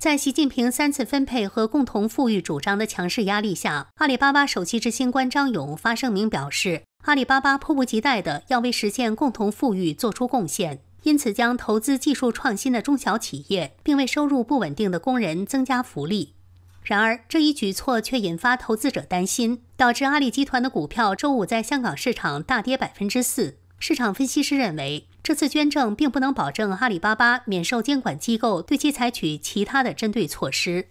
在习近平三次分配和共同富裕主张的强势压力下，阿里巴巴首席执行官张勇发声明表示，阿里巴巴迫不及待地要为实现共同富裕做出贡献，因此将投资技术创新的中小企业，并为收入不稳定的工人增加福利。然而，这一举措却引发投资者担心，导致阿里集团的股票周五在香港市场大跌百分之四。市场分析师认为，这次捐赠并不能保证阿里巴巴免受监管机构对其采取其他的针对措施。